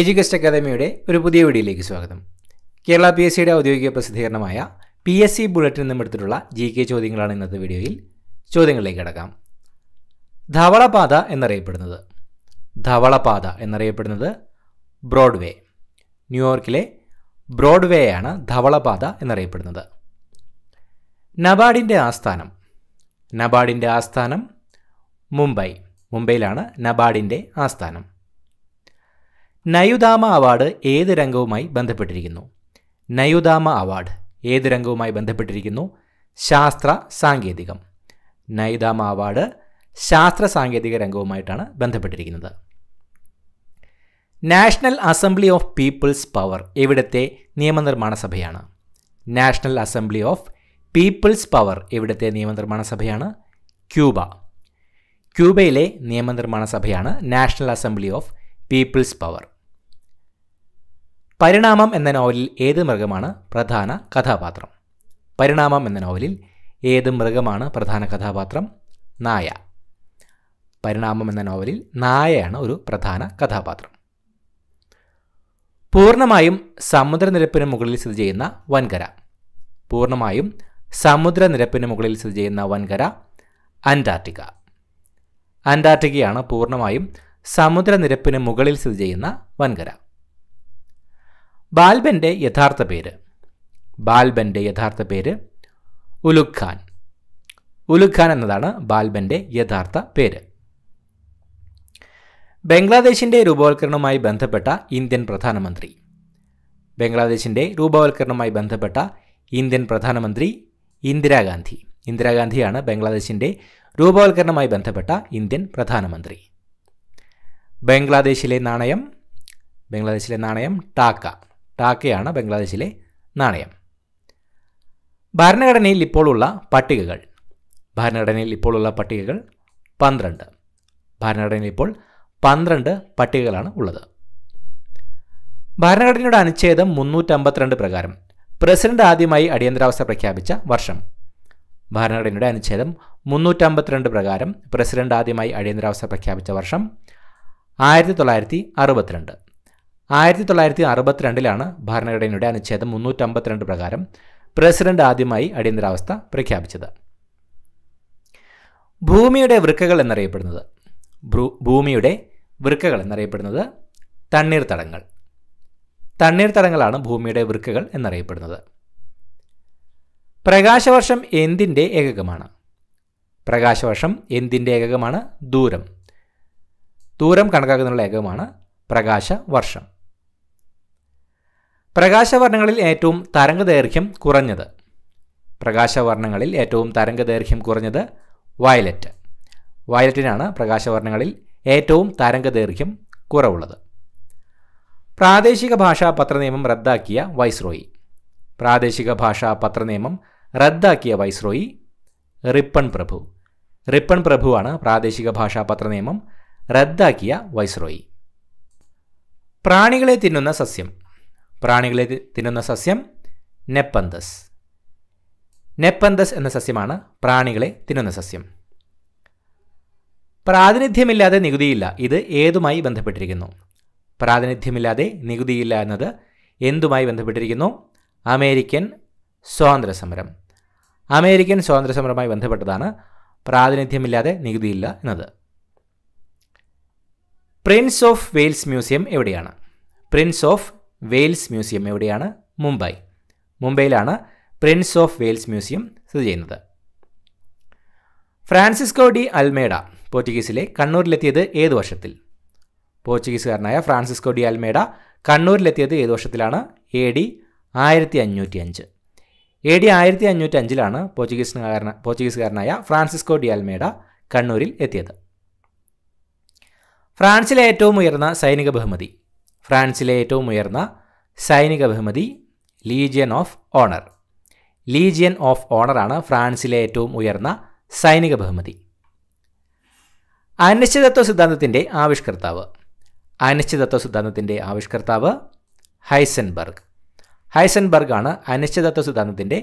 എജുഗസ്റ്റ് അക്കാദമിയുടെ ഒരു പുതിയ വീഡിയോയിലേക്ക് സ്വാഗതം കേരള പി എസ് സിയുടെ ഔദ്യോഗിക പ്രസിദ്ധീകരണമായ പി എസ് സി ബുള്ളറ്റിൽ നിന്നും എടുത്തിട്ടുള്ള ജി കെ ചോദ്യങ്ങളാണ് ഇന്നത്തെ വീഡിയോയിൽ ചോദ്യങ്ങളിലേക്ക് കടക്കാം ധവളപാത എന്നറിയപ്പെടുന്നത് ധവളപാത എന്നറിയപ്പെടുന്നത് ബ്രോഡ്വേ ന്യൂയോർക്കിലെ ബ്രോഡ്വേ ആണ് ധവളപാത എന്നറിയപ്പെടുന്നത് നബാഡിൻ്റെ ആസ്ഥാനം നബാഡിൻ്റെ ആസ്ഥാനം മുംബൈ മുംബൈയിലാണ് നബാഡിൻ്റെ ആസ്ഥാനം നയുദാമ അവാർഡ് ഏത് രംഗവുമായി ബന്ധപ്പെട്ടിരിക്കുന്നു നയുദാമ അവാർഡ് ഏത് രംഗവുമായി ബന്ധപ്പെട്ടിരിക്കുന്നു ശാസ്ത്ര സാങ്കേതികം നയുദാമ അവാർഡ് ശാസ്ത്ര സാങ്കേതിക രംഗവുമായിട്ടാണ് ബന്ധപ്പെട്ടിരിക്കുന്നത് national assembly of people's power എവിടത്തെ നിയമനിർമ്മാണ സഭയാണ് national assembly of people's power എവിടത്തെ നിയമനിർമ്മാണ സഭയാണ് ക്യൂബ ക്യൂബയിലെ നിയമനിർമ്മാണ സഭയാണ് national assembly of people's power പരിണാമം എന്ന നോവലിൽ ഏത് മൃഗമാണ് പ്രധാന കഥാപാത്രം പരിണാമം എന്ന നോവലിൽ ഏത് മൃഗമാണ് പ്രധാന കഥാപാത്രം നായ പരിണാമം എന്ന നോവലിൽ നായയാണ് ഒരു പ്രധാന കഥാപാത്രം പൂർണ്ണമായും സമുദ്രനിരപ്പിന് മുകളിൽ സ്ഥിതി ചെയ്യുന്ന വൻകര പൂർണ്ണമായും സമുദ്രനിരപ്പിന് മുകളിൽ സ്ഥിതി ചെയ്യുന്ന വൻകര അന്റാർട്ടിക്ക അന്റാർട്ടിക്കയാണ് പൂർണ്ണമായും സമുദ്രനിരപ്പിന് മുകളിൽ സ്ഥിതി ചെയ്യുന്ന വൻകര ബാൽബൻ്റെ യഥാർത്ഥ പേര് ബാൽബൻ്റെ യഥാർത്ഥ പേര് ഉലുഖാൻ ഉലുഖാൻ എന്നതാണ് ബാൽബൻ്റെ യഥാർത്ഥ പേര് ബംഗ്ലാദേശിൻ്റെ രൂപവൽക്കരണവുമായി ബന്ധപ്പെട്ട ഇന്ത്യൻ പ്രധാനമന്ത്രി ബംഗ്ലാദേശിൻ്റെ രൂപവൽക്കരണവുമായി ബന്ധപ്പെട്ട ഇന്ത്യൻ പ്രധാനമന്ത്രി ഇന്ദിരാഗാന്ധി ഇന്ദിരാഗാന്ധിയാണ് ബംഗ്ലാദേശിൻ്റെ രൂപവൽക്കരണവുമായി ബന്ധപ്പെട്ട ഇന്ത്യൻ പ്രധാനമന്ത്രി ബംഗ്ലാദേശിലെ നാണയം ബംഗ്ലാദേശിലെ നാണയം ടാക്ക ടാക്കയാണ് ബംഗ്ലാദേശിലെ നാണയം ഭരണഘടനയിൽ ഇപ്പോഴുള്ള പട്ടികകൾ ഭരണഘടനയിൽ ഇപ്പോഴുള്ള പട്ടികകൾ പന്ത്രണ്ട് ഭരണഘടനയിൽ ഇപ്പോൾ പന്ത്രണ്ട് പട്ടികകളാണ് ഉള്ളത് ഭരണഘടനയുടെ അനുച്ഛേദം മുന്നൂറ്റമ്പത്തിരണ്ട് പ്രകാരം പ്രസിഡന്റ് ആദ്യമായി അടിയന്തരാവസ്ഥ പ്രഖ്യാപിച്ച വർഷം ഭരണഘടനയുടെ അനുച്ഛേദം മുന്നൂറ്റമ്പത്തിരണ്ട് പ്രകാരം പ്രസിഡന്റ് ആദ്യമായി അടിയന്തരാവസ്ഥ പ്രഖ്യാപിച്ച വർഷം ആയിരത്തി തൊള്ളായിരത്തി അറുപത്തിരണ്ട് ആയിരത്തി തൊള്ളായിരത്തി അറുപത്തിരണ്ടിലാണ് ഭരണഘടനയുടെ അനുച്ഛേദം മുന്നൂറ്റമ്പത്തിരണ്ട് പ്രകാരം പ്രസിഡന്റ് ആദ്യമായി അടിയന്തരാവസ്ഥ പ്രഖ്യാപിച്ചത് ഭൂമിയുടെ വൃക്കകൾ എന്നറിയപ്പെടുന്നത് ഭൂമിയുടെ വൃക്കകൾ എന്നറിയപ്പെടുന്നത് തണ്ണീർത്തടങ്ങൾ തണ്ണീർത്തടങ്ങളാണ് ഭൂമിയുടെ വൃക്കകൾ എന്നറിയപ്പെടുന്നത് പ്രകാശവർഷം എന്തിൻ്റെ ഏകകമാണ് പ്രകാശവർഷം എന്തിൻ്റെ ഏകകമാണ് ദൂരം ദൂരം കണക്കാക്കുന്നതിനുള്ള ഏകകമാണ് പ്രകാശ വർഷം പ്രകാശവർണ്ണങ്ങളിൽ ഏറ്റവും തരംഗദൈർഘ്യം കുറഞ്ഞത് പ്രകാശവർണ്ണങ്ങളിൽ ഏറ്റവും തരംഗദൈർഘ്യം കുറഞ്ഞത് വയലറ്റ് വയലറ്റിനാണ് പ്രകാശവർണ്ണങ്ങളിൽ ഏറ്റവും തരംഗദൈർഘ്യം കുറവുള്ളത് പ്രാദേശിക ഭാഷാ പത്രനിയമം റദ്ദാക്കിയ വൈസ്രോയി പ്രാദേശിക ഭാഷാ പത്രനിയമം റദ്ദാക്കിയ വൈസ്രോയി റിപ്പൺ പ്രഭു റിപ്പൺ പ്രഭുവാണ് പ്രാദേശിക ഭാഷാ പത്രനിയമം റദ്ദാക്കിയ വൈസ്രോയി പ്രാണികളെ തിന്നുന്ന സസ്യം പ്രാണികളെ തിന്നുന്ന സസ്യം നെപ്പന്തസ് നെപ്പന്തസ് എന്ന സസ്യമാണ് പ്രാണികളെ തിന്നുന്ന സസ്യം പ്രാതിനിധ്യമില്ലാതെ നികുതിയില്ല ഇത് ഏതുമായി ബന്ധപ്പെട്ടിരിക്കുന്നു പ്രാതിനിധ്യമില്ലാതെ നികുതിയില്ല എന്നത് എന്തുമായി ബന്ധപ്പെട്ടിരിക്കുന്നു അമേരിക്കൻ സ്വാതന്ത്ര്യസമരം അമേരിക്കൻ സ്വാതന്ത്ര്യസമരവുമായി ബന്ധപ്പെട്ടതാണ് പ്രാതിനിധ്യമില്ലാതെ നികുതിയില്ല എന്നത് പ്രിൻസ് ഓഫ് വെയിൽസ് മ്യൂസിയം എവിടെയാണ് പ്രിൻസ് ഓഫ് വെയിൽസ് മ്യൂസിയം എവിടെയാണ് മുംബൈ മുംബൈയിലാണ് പ്രിൻസ് ഓഫ് വെയിൽസ് മ്യൂസിയം സ്ഥിതി ചെയ്യുന്നത് ഫ്രാൻസിസ്കോ ഡി അൽമേഡ പോർച്ചുഗീസിലെ കണ്ണൂരിലെത്തിയത് ഏത് വർഷത്തിൽ പോർച്ചുഗീസുകാരനായ ഫ്രാൻസിസ്കോ ഡി അൽമേഡ കണ്ണൂരിലെത്തിയത് ഏത് വർഷത്തിലാണ് എ ഡി ആയിരത്തി അഞ്ഞൂറ്റി അഞ്ച് എ ഡി ആയിരത്തി അഞ്ഞൂറ്റി അഞ്ചിലാണ് പോർച്ചുഗീസുകാരന പോർച്ചുഗീസുകാരനായ ഫ്രാൻസിസ്കോ ഡി അൽമേഡ കണ്ണൂരിൽ എത്തിയത് ഫ്രാൻസിലെ ഏറ്റവും ഉയർന്ന സൈനിക ബഹുമതി ഫ്രാൻസിലെ ഏറ്റവും ഉയർന്ന സൈനിക ബഹുമതി Legion of honour Legion of ഓണറാണ് ഫ്രാൻസിലെ ഏറ്റവും ഉയർന്ന സൈനിക ബഹുമതി അനിശ്ചിതത്വ സിദ്ധാന്തത്തിൻ്റെ ആവിഷ്കർത്താവ് അനിശ്ചിതത്വ സിദ്ധാന്തത്തിൻ്റെ ആവിഷ്കർത്താവ് ഹൈസൻബർഗ് ഹൈസൻബർഗ് ആണ് അനിശ്ചിതത്വ സിദ്ധാന്തത്തിൻ്റെ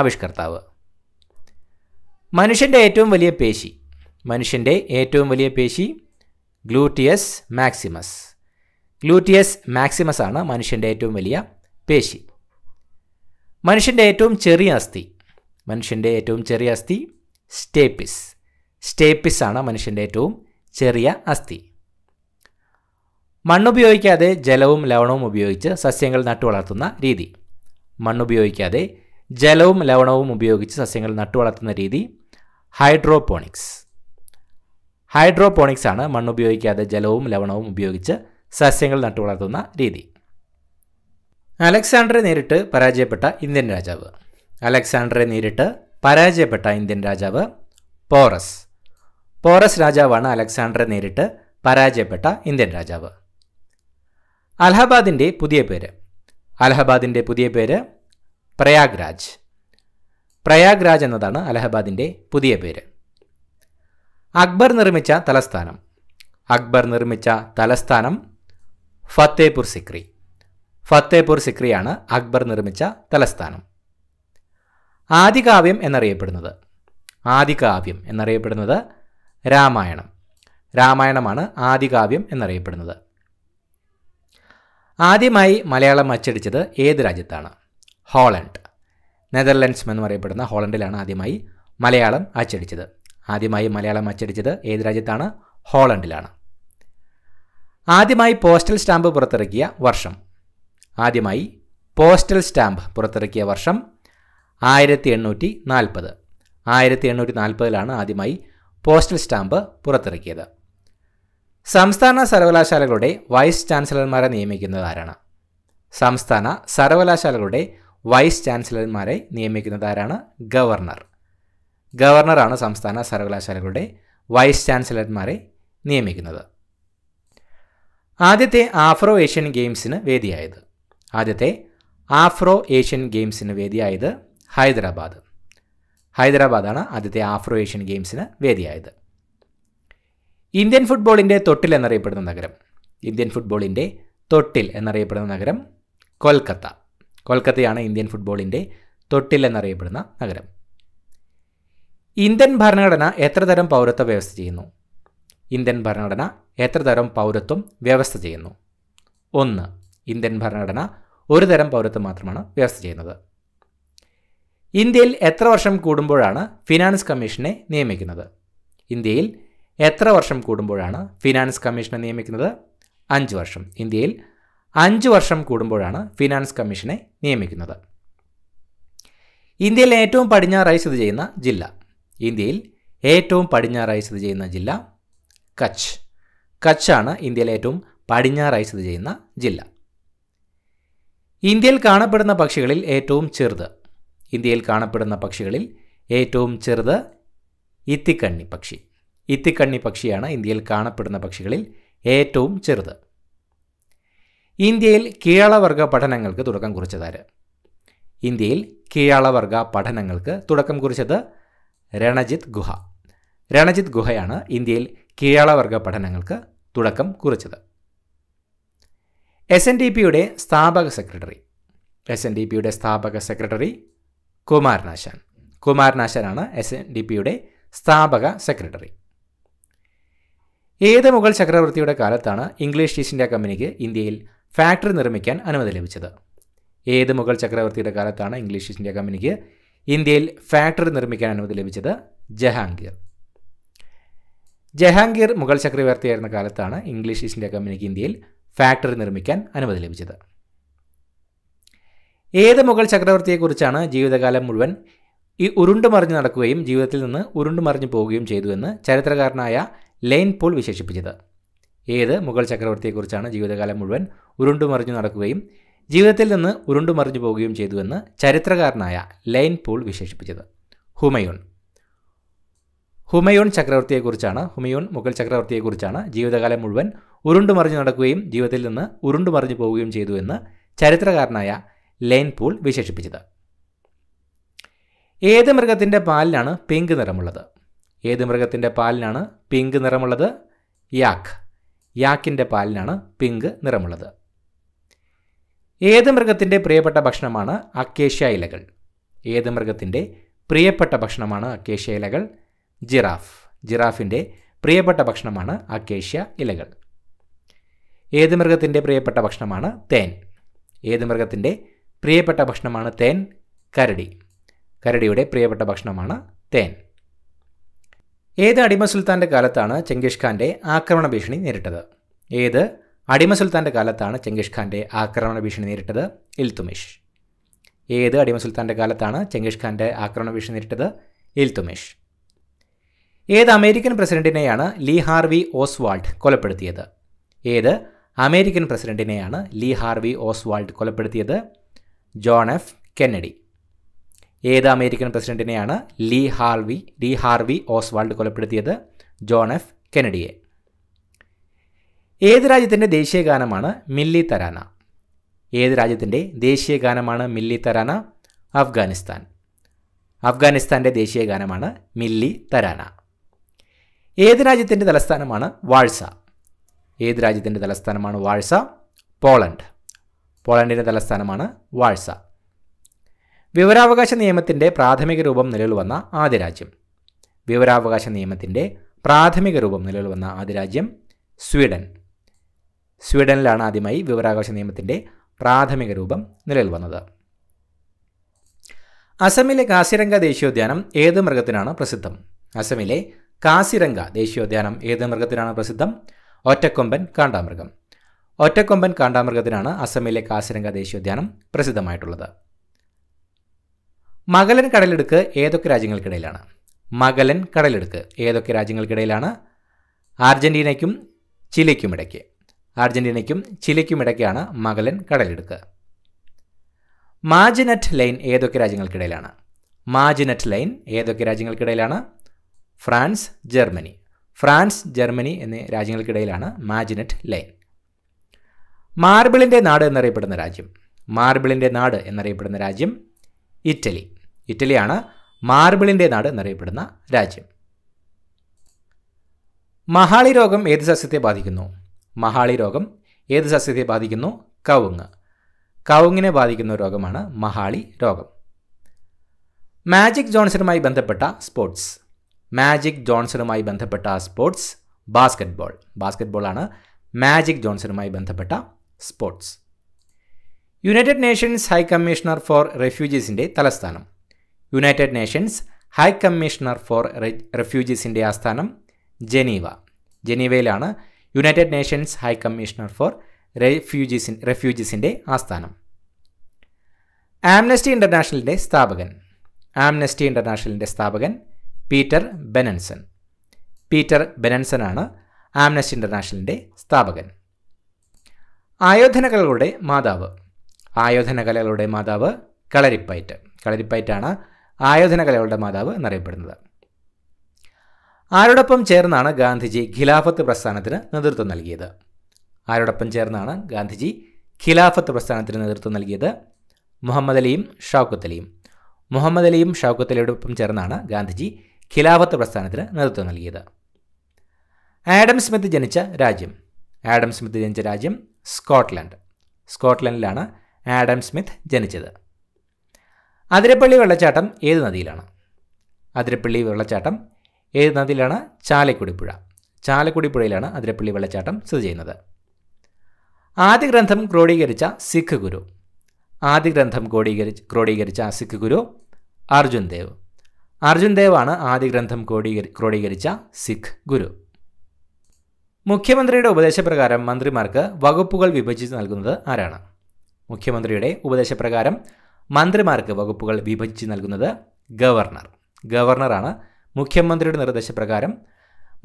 ആവിഷ്കർത്താവ് മനുഷ്യൻ്റെ ഏറ്റവും വലിയ പേശി മനുഷ്യൻ്റെ ഏറ്റവും വലിയ പേശി ഗ്ലൂട്ടിയസ് മാക്സിമസ് ഗ്ലൂട്ടിയസ് മാക്സിമസ് ആണ് മനുഷ്യൻ്റെ ഏറ്റവും വലിയ പേശി മനുഷ്യൻ്റെ ഏറ്റവും ചെറിയ അസ്ഥി മനുഷ്യൻ്റെ ഏറ്റവും ചെറിയ അസ്ഥി സ്റ്റേപ്പിസ് സ്റ്റേപ്പിസ് ആണ് മനുഷ്യൻ്റെ ഏറ്റവും ചെറിയ അസ്ഥി മണ്ണുപയോഗിക്കാതെ ജലവും ലവണവും ഉപയോഗിച്ച് സസ്യങ്ങൾ നട്ടുവളർത്തുന്ന രീതി മണ്ണുപയോഗിക്കാതെ ജലവും ലവണവും ഉപയോഗിച്ച് സസ്യങ്ങൾ നട്ടുവളർത്തുന്ന രീതി ഹൈഡ്രോപോണിക്സ് ഹൈഡ്രോപോണിക്സ് ആണ് മണ്ണുപയോഗിക്കാതെ ജലവും ലവണവും ഉപയോഗിച്ച് സസ്യങ്ങൾ വളർത്തുന്ന രീതി അലക്സാണ്ടറെ നേരിട്ട് പരാജയപ്പെട്ട ഇന്ത്യൻ രാജാവ് അലക്സാണ്ടറെ നേരിട്ട് പരാജയപ്പെട്ട ഇന്ത്യൻ രാജാവ് പോറസ് പോറസ് രാജാവാണ് അലക്സാണ്ടറെ നേരിട്ട് പരാജയപ്പെട്ട ഇന്ത്യൻ രാജാവ് അലഹബാദിൻ്റെ പുതിയ പേര് അലഹബാദിൻ്റെ പുതിയ പേര് പ്രയാഗ് രാജ് പ്രയാഗ് രാജ് എന്നതാണ് അലഹബാദിൻ്റെ പുതിയ പേര് അക്ബർ നിർമ്മിച്ച തലസ്ഥാനം അക്ബർ നിർമ്മിച്ച തലസ്ഥാനം ഫത്തേപൂർ സിക്രി ഫത്തേപൂർ സിക്രിയാണ് അക്ബർ നിർമ്മിച്ച തലസ്ഥാനം ആദികാവ്യം എന്നറിയപ്പെടുന്നത് ആദികാവ്യം എന്നറിയപ്പെടുന്നത് രാമായണം രാമായണമാണ് ആദികാവ്യം എന്നറിയപ്പെടുന്നത് ആദ്യമായി മലയാളം അച്ചടിച്ചത് ഏത് രാജ്യത്താണ് ഹോളണ്ട് നെതർലൻഡ്സ് അറിയപ്പെടുന്ന ഹോളണ്ടിലാണ് ആദ്യമായി മലയാളം അച്ചടിച്ചത് ആദ്യമായി മലയാളം അച്ചടിച്ചത് ഏത് രാജ്യത്താണ് ഹോളണ്ടിലാണ് ആദ്യമായി പോസ്റ്റൽ സ്റ്റാമ്പ് പുറത്തിറക്കിയ വർഷം ആദ്യമായി പോസ്റ്റൽ സ്റ്റാമ്പ് പുറത്തിറക്കിയ വർഷം ആയിരത്തി എണ്ണൂറ്റി നാൽപ്പത് ആയിരത്തി എണ്ണൂറ്റി നാൽപ്പതിലാണ് ആദ്യമായി പോസ്റ്റൽ സ്റ്റാമ്പ് പുറത്തിറക്കിയത് സംസ്ഥാന സർവകലാശാലകളുടെ വൈസ് ചാൻസലർമാരെ നിയമിക്കുന്നത് ആരാണ് സംസ്ഥാന സർവകലാശാലകളുടെ വൈസ് ചാൻസലർമാരെ നിയമിക്കുന്നത് ആരാണ് ഗവർണർ ഗവർണറാണ് സംസ്ഥാന സർവകലാശാലകളുടെ വൈസ് ചാൻസലർമാരെ നിയമിക്കുന്നത് ആദ്യത്തെ ആഫ്രോ ഏഷ്യൻ ഗെയിംസിന് വേദിയായത് ആദ്യത്തെ ആഫ്രോ ഏഷ്യൻ ഗെയിംസിന് വേദിയായത് ഹൈദരാബാദ് ഹൈദരാബാദാണ് ആദ്യത്തെ ആഫ്രോ ഏഷ്യൻ ഗെയിംസിന് വേദിയായത് ഇന്ത്യൻ ഫുട്ബോളിൻ്റെ തൊട്ടിൽ എന്നറിയപ്പെടുന്ന നഗരം ഇന്ത്യൻ ഫുട്ബോളിൻ്റെ തൊട്ടിൽ എന്നറിയപ്പെടുന്ന നഗരം കൊൽക്കത്ത കൊൽക്കത്തയാണ് ഇന്ത്യൻ ഫുട്ബോളിൻ്റെ തൊട്ടിൽ എന്നറിയപ്പെടുന്ന നഗരം ഇന്ത്യൻ ഭരണഘടന എത്ര തരം പൗരത്വ വ്യവസ്ഥ ചെയ്യുന്നു ഇന്ത്യൻ ഭരണഘടന എത്ര തരം പൗരത്വം വ്യവസ്ഥ ചെയ്യുന്നു ഒന്ന് ഇന്ത്യൻ ഭരണഘടന ഒരു തരം പൗരത്വം മാത്രമാണ് വ്യവസ്ഥ ചെയ്യുന്നത് ഇന്ത്യയിൽ എത്ര വർഷം കൂടുമ്പോഴാണ് ഫിനാൻസ് കമ്മീഷനെ നിയമിക്കുന്നത് ഇന്ത്യയിൽ എത്ര വർഷം കൂടുമ്പോഴാണ് ഫിനാൻസ് കമ്മീഷനെ നിയമിക്കുന്നത് അഞ്ച് വർഷം ഇന്ത്യയിൽ അഞ്ച് വർഷം കൂടുമ്പോഴാണ് ഫിനാൻസ് കമ്മീഷനെ നിയമിക്കുന്നത് ഇന്ത്യയിൽ ഏറ്റവും പടിഞ്ഞാറായി സ്ഥിതി ചെയ്യുന്ന ജില്ല ഇന്ത്യയിൽ ഏറ്റവും പടിഞ്ഞാറായി സ്ഥിതി ചെയ്യുന്ന ജില്ല കച്ച് കച്ചാണ് ഇന്ത്യയിലെ ഏറ്റവും പടിഞ്ഞാറായി സ്ഥിതി ചെയ്യുന്ന ജില്ല ഇന്ത്യയിൽ കാണപ്പെടുന്ന പക്ഷികളിൽ ഏറ്റവും ചെറുത് ഇന്ത്യയിൽ കാണപ്പെടുന്ന പക്ഷികളിൽ ഏറ്റവും ചെറുത് ഇത്തിക്കണ്ണി പക്ഷി ഇത്തിക്കണ്ണി പക്ഷിയാണ് ഇന്ത്യയിൽ കാണപ്പെടുന്ന പക്ഷികളിൽ ഏറ്റവും ചെറുത് ഇന്ത്യയിൽ കീഴളവർഗ പഠനങ്ങൾക്ക് തുടക്കം കുറിച്ചതാര് ഇന്ത്യയിൽ കീഴളവർഗ പഠനങ്ങൾക്ക് തുടക്കം കുറിച്ചത് രണജിത് ഗുഹ രണജിത് ഗുഹയാണ് ഇന്ത്യയിൽ കീഴാളവർഗ പഠനങ്ങൾക്ക് തുടക്കം കുറിച്ചത് എസ് എൻ ഡി പിയുടെ സ്ഥാപക സെക്രട്ടറി എസ് എൻ ഡി പിയുടെ സ്ഥാപക സെക്രട്ടറി കുമാരനാശാൻ കുമാരനാശാനാണ് എസ് എൻ ഡി പിയുടെ സ്ഥാപക സെക്രട്ടറി ഏത് മുഗൾ ചക്രവർത്തിയുടെ കാലത്താണ് ഇംഗ്ലീഷ് ഈസ്റ്റ് ഇന്ത്യ കമ്പനിക്ക് ഇന്ത്യയിൽ ഫാക്ടറി നിർമ്മിക്കാൻ അനുമതി ലഭിച്ചത് ഏത് മുഗൾ ചക്രവർത്തിയുടെ കാലത്താണ് ഇംഗ്ലീഷ് ഈസ്റ്റ് ഇന്ത്യ കമ്പനിക്ക് ഇന്ത്യയിൽ ഫാക്ടറി നിർമ്മിക്കാൻ അനുമതി ലഭിച്ചത് ജഹാംഗീർ ജഹാംഗീർ മുഗൾ ചക്രവർത്തിയായിരുന്ന കാലത്താണ് ഇംഗ്ലീഷ് ഈസ്റ്റ് ഇന്ത്യ കമ്പനിക്ക് ഇന്ത്യയിൽ ഫാക്ടറി നിർമ്മിക്കാൻ അനുമതി ലഭിച്ചത് ഏത് മുഗൾ ചക്രവർത്തിയെക്കുറിച്ചാണ് ജീവിതകാലം മുഴുവൻ ഈ ഉരുണ്ടുമറിഞ്ഞ് നടക്കുകയും ജീവിതത്തിൽ നിന്ന് ഉരുണ്ടുമറിഞ്ഞ് പോവുകയും ചെയ്തുവെന്ന് ചരിത്രകാരനായ ലെയ്ൻ പോൾ വിശേഷിപ്പിച്ചത് ഏത് മുഗൾ ചക്രവർത്തിയെക്കുറിച്ചാണ് ജീവിതകാലം മുഴുവൻ ഉരുണ്ടുമറിഞ്ഞ് നടക്കുകയും ജീവിതത്തിൽ നിന്ന് ഉരുണ്ടുമറിഞ്ഞു പോവുകയും ചെയ്തുവെന്ന് ചരിത്രകാരനായ ലൈൻ പോൾ വിശേഷിപ്പിച്ചത് ഹുമയൂൺ ഹുമയൂൺ ചക്രവർത്തിയെക്കുറിച്ചാണ് ഹുമയൂൺ മുഗൾ ചക്രവർത്തിയെക്കുറിച്ചാണ് ജീവിതകാലം മുഴുവൻ ഉരുണ്ടുമറിഞ്ഞു നടക്കുകയും ജീവിതത്തിൽ നിന്ന് ഉരുണ്ടുമറിഞ്ഞു പോവുകയും ചെയ്തു എന്ന് ചരിത്രകാരനായ ലെയ്ൻ പൂൾ വിശേഷിപ്പിച്ചത് ഏത് മൃഗത്തിൻ്റെ പാലിനാണ് പിങ്ക് നിറമുള്ളത് ഏത് മൃഗത്തിൻ്റെ പാലിനാണ് പിങ്ക് നിറമുള്ളത് യാക്ക് യാക്കിൻ്റെ പാലിനാണ് പിങ്ക് നിറമുള്ളത് ഏത് മൃഗത്തിൻ്റെ പ്രിയപ്പെട്ട ഭക്ഷണമാണ് അക്കേഷ്യ ഇലകൾ ഏത് മൃഗത്തിൻ്റെ പ്രിയപ്പെട്ട ഭക്ഷണമാണ് അക്കേഷ്യ ഇലകൾ ജിറാഫ് ജിറാഫിൻ്റെ പ്രിയപ്പെട്ട ഭക്ഷണമാണ് അക്കേഷ്യ ഇലകൾ ഏത് മൃഗത്തിൻ്റെ പ്രിയപ്പെട്ട ഭക്ഷണമാണ് തേൻ ഏത് മൃഗത്തിൻ്റെ പ്രിയപ്പെട്ട ഭക്ഷണമാണ് തേൻ കരടി കരടിയുടെ പ്രിയപ്പെട്ട ഭക്ഷണമാണ് തേൻ ഏത് അടിമ സുൽത്താൻ്റെ കാലത്താണ് ചെങ്കിഷ് ഖാൻ്റെ ആക്രമണ ഭീഷണി നേരിട്ടത് ഏത് അടിമ സുൽത്താൻ്റെ കാലത്താണ് ചെങ്കിഷ് ഖാൻ്റെ ആക്രമണ ഭീഷണി നേരിട്ടത് ഇൽത്തുമിഷ് ഏത് അടിമ സുൽത്താൻ്റെ കാലത്താണ് ചെങ്കിഷ് ഖാൻ്റെ ആക്രമണ ഭീഷണി നേരിട്ടത് ഇൽത്തുമിഷ് ഏത് അമേരിക്കൻ പ്രസിഡന്റിനെയാണ് ലീ ഹാർവി ഓസ്വാൾഡ് കൊലപ്പെടുത്തിയത് ഏത് അമേരിക്കൻ പ്രസിഡന്റിനെയാണ് ലീ ഹാർവി ഓസ്വാൾഡ് കൊലപ്പെടുത്തിയത് ജോൺ എഫ് കെന്നഡി ഏത് അമേരിക്കൻ പ്രസിഡന്റിനെയാണ് Lee Harvey Lee Harvey Oswald കൊലപ്പെടുത്തിയത് ജോൺ എഫ് കെനഡിയെ ഏത് രാജ്യത്തിൻ്റെ ദേശീയ ഗാനമാണ് മില്ലി തരാന ഏത് രാജ്യത്തിൻ്റെ ദേശീയ ഗാനമാണ് മില്ലി തരാന അഫ്ഗാനിസ്ഥാൻ അഫ്ഗാനിസ്ഥാൻ്റെ ദേശീയ ഗാനമാണ് മില്ലി തരാന ഏത് രാജ്യത്തിൻ്റെ തലസ്ഥാനമാണ് വാഴ്സ ഏത് രാജ്യത്തിൻ്റെ തലസ്ഥാനമാണ് വാഴ്സ പോളണ്ട് പോളണ്ടിൻ്റെ തലസ്ഥാനമാണ് വാഴ്സ വിവരാവകാശ നിയമത്തിൻ്റെ പ്രാഥമിക രൂപം നിലവിൽ വന്ന ആദ്യ രാജ്യം വിവരാവകാശ നിയമത്തിൻ്റെ പ്രാഥമിക രൂപം നിലവിൽ വന്ന ആദ്യ രാജ്യം സ്വീഡൻ സ്വീഡനിലാണ് ആദ്യമായി വിവരാവകാശ നിയമത്തിൻ്റെ പ്രാഥമിക രൂപം നിലവിൽ വന്നത് അസമിലെ കാസിരംഗ ദേശീയോദ്യാനം ഏത് മൃഗത്തിനാണ് പ്രസിദ്ധം അസമിലെ കാസിരംഗ ദേശീയോദ്യാനം ഏത് മൃഗത്തിനാണ് പ്രസിദ്ധം ഒറ്റക്കൊമ്പൻ കാണ്ടാമൃഗം ഒറ്റക്കൊമ്പൻ കാണ്ടാമൃഗത്തിനാണ് അസമിലെ കാസിരംഗ ദേശീയോദ്യാനം പ്രസിദ്ധമായിട്ടുള്ളത് മകലൻ കടലെടുക്ക് ഏതൊക്കെ രാജ്യങ്ങൾക്കിടയിലാണ് മകലൻ കടലെടുക്ക് ഏതൊക്കെ രാജ്യങ്ങൾക്കിടയിലാണ് ആർജന്റീനയ്ക്കും ചിലയ്ക്കും ഇടയ്ക്ക് ആർജന്റീനയ്ക്കും ചിലയ്ക്കും ഇടയ്ക്കാണ് മകലൻ കടലെടുക്ക് മാജിനറ്റ് ലൈൻ ഏതൊക്കെ രാജ്യങ്ങൾക്കിടയിലാണ് മാജിനറ്റ് ലൈൻ ഏതൊക്കെ രാജ്യങ്ങൾക്കിടയിലാണ് ഫ്രാൻസ് ജർമ്മനി ഫ്രാൻസ് ജർമ്മനി എന്നീ രാജ്യങ്ങൾക്കിടയിലാണ് മാജിനറ്റ് ലൈൻ മാർബിളിൻ്റെ നാട് എന്നറിയപ്പെടുന്ന രാജ്യം മാർബിളിൻ്റെ നാട് എന്നറിയപ്പെടുന്ന രാജ്യം ഇറ്റലി ഇറ്റലിയാണ് മാർബിളിൻ്റെ നാട് എന്നറിയപ്പെടുന്ന രാജ്യം മഹാളി രോഗം ഏത് സസ്യത്തെ ബാധിക്കുന്നു മഹാളി രോഗം ഏത് സസ്യത്തെ ബാധിക്കുന്നു കവുങ്ങ് കവുങ്ങിനെ ബാധിക്കുന്ന രോഗമാണ് മഹാളി രോഗം മാജിക് ജോൺസണുമായി ബന്ധപ്പെട്ട സ്പോർട്സ് മാജിക് ജോൺസണുമായി ബന്ധപ്പെട്ട സ്പോർട്സ് ബാസ്കറ്റ്ബോൾ ബാസ്ക്കറ്റ്ബോളാണ് മാജിക് ജോൺസണുമായി ബന്ധപ്പെട്ട sports United Nations high commissioner for റെഫ്യൂജീസിൻ്റെ തലസ്ഥാനം United Nations high commissioner for റെഫ്യൂജീസിൻ്റെ ആസ്ഥാനം ജനീവ ജനീവയിലാണ് United Nations high commissioner for റെഫ്യൂജീസിൻ റെഫ്യൂജീസിൻ്റെ ആസ്ഥാനം ആംനസ്റ്റി ഇൻ്റർനാഷണലിൻ്റെ സ്ഥാപകൻ ആംനസ്റ്റി ഇൻ്റർനാഷണലിൻ്റെ സ്ഥാപകൻ പീറ്റർ ബെനൻസൺ പീറ്റർ ബെനൻസനാണ് ആംനസ് ഇൻ്റർനാഷണലിൻ്റെ സ്ഥാപകൻ ആയോധനകലകളുടെ മാതാവ് ആയോധനകലകളുടെ മാതാവ് കളരിപ്പയറ്റ് കളരിപ്പയറ്റാണ് ആയോധനകലകളുടെ മാതാവ് എന്നറിയപ്പെടുന്നത് ആരോടൊപ്പം ചേർന്നാണ് ഗാന്ധിജി ഖിലാഫത്ത് പ്രസ്ഥാനത്തിന് നേതൃത്വം നൽകിയത് ആരോടൊപ്പം ചേർന്നാണ് ഗാന്ധിജി ഖിലാഫത്ത് പ്രസ്ഥാനത്തിന് നേതൃത്വം നൽകിയത് മുഹമ്മദ് അലിയും ഷൗക്കത്ത് അലിയും മുഹമ്മദ് അലിയും ഷൗക്കത്ത് അലിയോടൊപ്പം ചേർന്നാണ് ഗാന്ധിജി ഖിലാഫത്ത് പ്രസ്ഥാനത്തിന് നേതൃത്വം നൽകിയത് ആഡം സ്മിത്ത് ജനിച്ച രാജ്യം ആഡം സ്മിത്ത് ജനിച്ച രാജ്യം സ്കോട്ട്ലൻഡ് സ്കോട്ട്ലൻഡിലാണ് ആഡം സ്മിത്ത് ജനിച്ചത് അതിരപ്പള്ളി വെള്ളച്ചാട്ടം ഏത് നദിയിലാണ് അതിരപ്പള്ളി വെള്ളച്ചാട്ടം ഏത് നദിയിലാണ് ചാലക്കുടിപ്പുഴ പുഴ ചാലക്കുടി പുഴയിലാണ് അതിരപ്പള്ളി വെള്ളച്ചാട്ടം സ്ഥിതി ചെയ്യുന്നത് ആദ്യ ഗ്രന്ഥം ക്രോഡീകരിച്ച സിഖ് ഗുരു ആദ്യ ഗ്രന്ഥം ക്രോഡീകരിച്ച് ക്രോഡീകരിച്ച സിഖ് ഗുരു അർജുൻ ദേവ് അർജുൻ ദേവാണ് ആദ്യ ഗ്രന്ഥം ക്രോഡീകരി ക്രോഡീകരിച്ച സിഖ് ഗുരു മുഖ്യമന്ത്രിയുടെ ഉപദേശപ്രകാരം മന്ത്രിമാർക്ക് വകുപ്പുകൾ വിഭജിച്ച് നൽകുന്നത് ആരാണ് മുഖ്യമന്ത്രിയുടെ ഉപദേശപ്രകാരം മന്ത്രിമാർക്ക് വകുപ്പുകൾ വിഭജിച്ച് നൽകുന്നത് ഗവർണർ ഗവർണറാണ് മുഖ്യമന്ത്രിയുടെ നിർദ്ദേശപ്രകാരം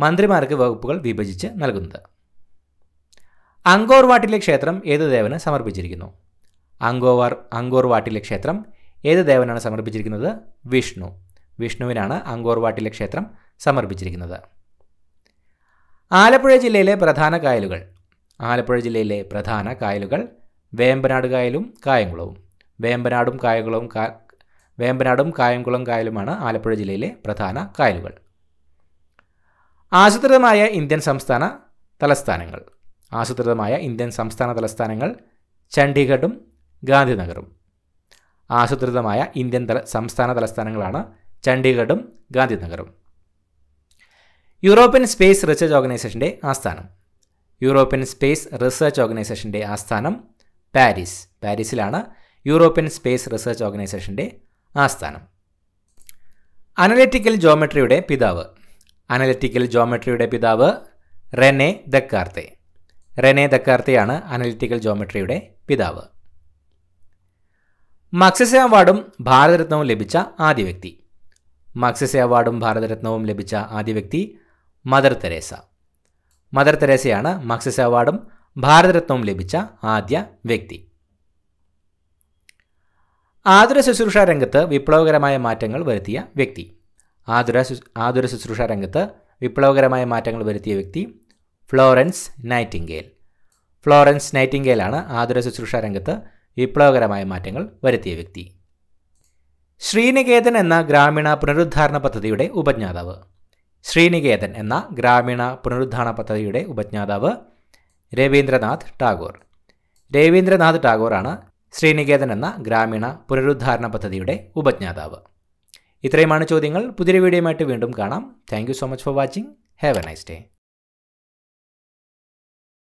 മന്ത്രിമാർക്ക് വകുപ്പുകൾ വിഭജിച്ച് നൽകുന്നത് അങ്കോർ വാട്ടിലെ ക്ഷേത്രം ഏത് ദേവന് സമർപ്പിച്ചിരിക്കുന്നു അങ്കോവാർ അങ്കോർ വാട്ടിലെ ക്ഷേത്രം ഏത് ദേവനാണ് സമർപ്പിച്ചിരിക്കുന്നത് വിഷ്ണു വിഷ്ണുവിനാണ് അങ്കോർവാട്ടിലെ ക്ഷേത്രം സമർപ്പിച്ചിരിക്കുന്നത് ആലപ്പുഴ ജില്ലയിലെ പ്രധാന കായലുകൾ ആലപ്പുഴ ജില്ലയിലെ പ്രധാന കായലുകൾ വേമ്പനാട് കായലും കായംകുളവും വേമ്പനാടും കായംകുളവും കാ വേമ്പനാടും കായംകുളം കായലുമാണ് ആലപ്പുഴ ജില്ലയിലെ പ്രധാന കായലുകൾ ആസൂത്രിതമായ ഇന്ത്യൻ സംസ്ഥാന തലസ്ഥാനങ്ങൾ ആസൂത്രിതമായ ഇന്ത്യൻ സംസ്ഥാന തലസ്ഥാനങ്ങൾ ചണ്ഡീഗഡും ഗാന്ധിനഗറും ആസൂത്രിതമായ ഇന്ത്യൻ തല സംസ്ഥാന തലസ്ഥാനങ്ങളാണ് ചണ്ഡീഗഡും ഗാന്ധിനഗറും യൂറോപ്യൻ സ്പേസ് റിസർച്ച് ഓർഗനൈസേഷൻ്റെ ആസ്ഥാനം യൂറോപ്യൻ സ്പേസ് റിസർച്ച് ഓർഗനൈസേഷൻ്റെ ആസ്ഥാനം പാരീസ് പാരീസിലാണ് യൂറോപ്യൻ സ്പേസ് റിസർച്ച് ഓർഗനൈസേഷൻ്റെ ആസ്ഥാനം അനലിറ്റിക്കൽ ജോമെട്രിയുടെ പിതാവ് അനലിറ്റിക്കൽ ജോമെട്രിയുടെ പിതാവ് റെനെ ദക്കാർത്തെ റെനെ ദക്കാർത്തെയാണ് അനലിറ്റിക്കൽ ജോമെട്രിയുടെ പിതാവ് മക്സസ അവാർഡും ഭാരതരത്നവും ലഭിച്ച ആദ്യ വ്യക്തി മാക്സസെ അവാർഡും ഭാരതരത്നവും ലഭിച്ച ആദ്യ വ്യക്തി മദർ തെരേസ മദർ തെരേസയാണ് മാക്സസെ അവാർഡും ഭാരതരത്നവും ലഭിച്ച ആദ്യ വ്യക്തി ആതുര ശുശ്രൂഷ രംഗത്ത് വിപ്ലവകരമായ മാറ്റങ്ങൾ വരുത്തിയ വ്യക്തി ആതുര ആതുര ശുശ്രൂഷ രംഗത്ത് വിപ്ലവകരമായ മാറ്റങ്ങൾ വരുത്തിയ വ്യക്തി ഫ്ലോറൻസ് നൈറ്റിംഗേൽ ഫ്ലോറൻസ് നൈറ്റിംഗേലാണ് ആതുര ശുശ്രൂഷ രംഗത്ത് വിപ്ലവകരമായ മാറ്റങ്ങൾ വരുത്തിയ വ്യക്തി ശ്രീനികേതൻ എന്ന ഗ്രാമീണ പുനരുദ്ധാരണ പദ്ധതിയുടെ ഉപജ്ഞാതാവ് ശ്രീനികേതൻ എന്ന ഗ്രാമീണ പുനരുദ്ധാരണ പദ്ധതിയുടെ ഉപജ്ഞാതാവ് രവീന്ദ്രനാഥ് ടാഗോർ രവീന്ദ്രനാഥ് ടാഗോറാണ് ശ്രീനികേതൻ എന്ന ഗ്രാമീണ പുനരുദ്ധാരണ പദ്ധതിയുടെ ഉപജ്ഞാതാവ് ഇത്രയുമാണ് ചോദ്യങ്ങൾ പുതിയ വീഡിയോയുമായിട്ട് വീണ്ടും കാണാം thank so much for watching have a nice day